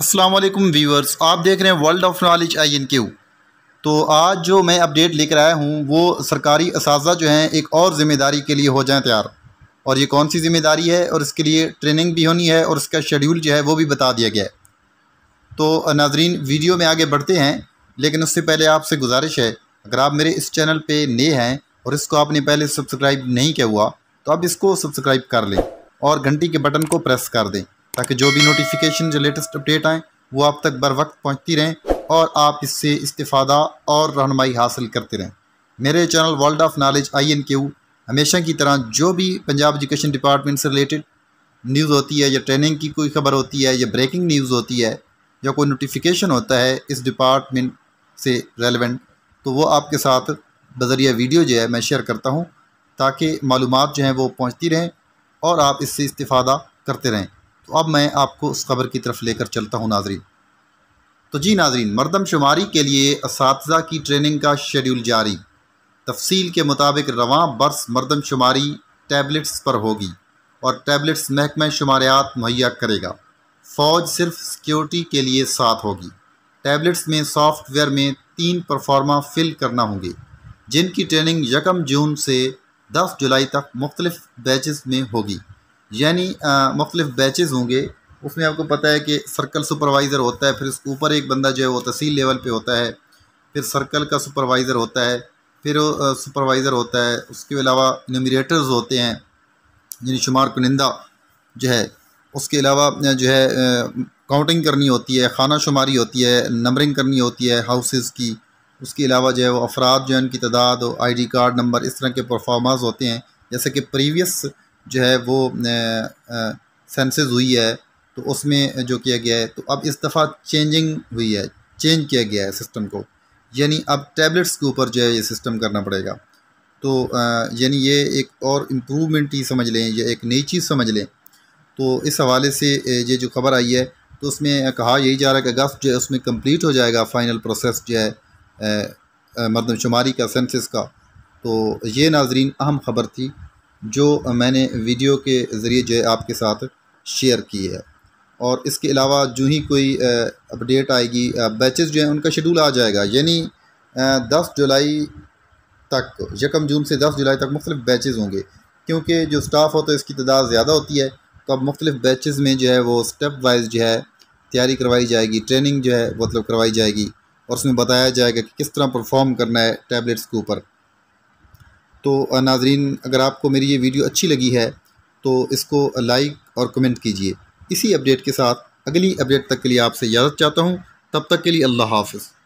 अस्सलाम वालेकुम व्यूअर्स आप देख रहे हैं world of knowledge I N Q तो आज जो मैं अपडेट लेकर आया हूँ वो सरकारी इस जो हैं एक और ज़िम्मेदारी के लिए हो जाएँ तैयार और ये कौन सी ज़िम्मेदारी है और इसके लिए ट्रेनिंग भी होनी है और इसका शेड्यूल जो है वो भी बता दिया गया है तो नाजरीन वीडियो में आगे बढ़ते हैं लेकिन उससे पहले आपसे गुजारिश है अगर आप मेरे इस चैनल पर नए हैं और इसको आपने पहले सब्सक्राइब नहीं किया हुआ तो आप इसको सब्सक्राइब कर लें और घंटी के बटन को प्रेस कर दें ताकि जो भी नोटिफिकेशन जो लेटेस्ट अपडेट आएँ वो आप तक बर वक्त पहुँचती रहें और आप इससे इस्तीफ़ादा और रहनमाई हासिल करते रहें मेरे channel world of knowledge I N Q हमेशा की तरह जो भी पंजाब एजुकेशन डिपार्टमेंट से रिलेटेड न्यूज़ होती है या ट्रेनिंग की कोई खबर होती है या ब्रेकिंग न्यूज़ होती है या कोई नोटिफिकेशन होता है इस डिपार्टमेंट से रेलिवेंट तो वो आपके साथ बजरिया वीडियो जो है मैं शेयर करता हूँ ताकि मालूम जो हैं वो पहुँचती रहें और आप इससे इस्तीफ़ादा करते रहें तो अब मैं आपको उस खबर की तरफ लेकर चलता हूँ नाजरीन तो जी नाजरीन मरदमशुमारी के लिए इस की ट्रेनिंग का शेड्यूल जारी तफसील के मुताबिक रवान बरस मरदमशुमारी टैबलेट्स पर होगी और टैबलेट्स महकम शुमारियात मुहैया करेगा फ़ौज सिर्फ सिक्योरिटी के लिए साथ होगी टैबलेट्स में सॉफ्टवेयर में तीन परफार्मा फिल करना होंगे जिनकी ट्रेनिंग यकम जून से 10 जुलाई तक मुख्तलिफ बैचेस में होगी यानी मुख्तलिफ़ बैचेज़ होंगे उसमें आपको पता है कि सर्कल सुपरवाइज़र होता है फिर उसके ऊपर एक बंदा जो है वो तहसील लेवल पे होता है फिर सर्कल का सुपरवाइज़र होता है फिर सुपरवाइज़र होता है उसके अलावा नमरेटर्स होते हैं यानी शुमार कुनिंदा जो है उसके अलावा जो है काउंटिंग करनी होती है खाना शुमारी होती है नंबरिंग करनी होती है हाउसेस की उसके अलावा जो है वो अफराद जो है उनकी तादाद आई डी कार्ड नंबर इस तरह के परफॉर्मर्स होते हैं जैसे कि प्रीवियस जो है वो सेंसेस हुई है तो उसमें जो किया गया है तो अब इस दफ़ा चेंजिंग हुई है चेंज किया गया है सिस्टम को यानी अब टैबलेट्स के ऊपर जो है ये सिस्टम करना पड़ेगा तो यानी ये एक और इम्प्रूवमेंट ही समझ लें या एक नई चीज़ समझ लें तो इस हवाले से ये जो खबर आई है तो उसमें कहा यही जा रहा है कि अगस्त जो है उसमें कम्प्लीट हो जाएगा फ़ाइनल प्रोसेस जो है मरदमशुमारी का सेंसिस का तो ये नाजरीन अहम ख़बर थी जो मैंने वीडियो के ज़रिए जो है आपके साथ शेयर की है और इसके अलावा जो ही कोई अपडेट आएगी बैचेस जो हैं उनका शेड्यूल आ जाएगा यानी दस जुलाई तक यकम जून से दस जुलाई तक मुख्तलिफ बैचेस होंगे क्योंकि जो स्टाफ़ होता है इसकी तादाद ज़्यादा होती है तो अब मुख्तलिफ बैचेस में जो है वो स्टेप वाइज जो है तैयारी करवाई जाएगी ट्रेनिंग जो है मतलब करवाई जाएगी और उसमें बताया जाएगा कि किस तरह परफॉर्म करना है टैबलेट्स के ऊपर तो नाजरीन अगर आपको मेरी ये वीडियो अच्छी लगी है तो इसको लाइक और कमेंट कीजिए इसी अपडेट के साथ अगली अपडेट तक के लिए आपसे इजाज़त चाहता हूँ तब तक के लिए अल्लाह हाफिज़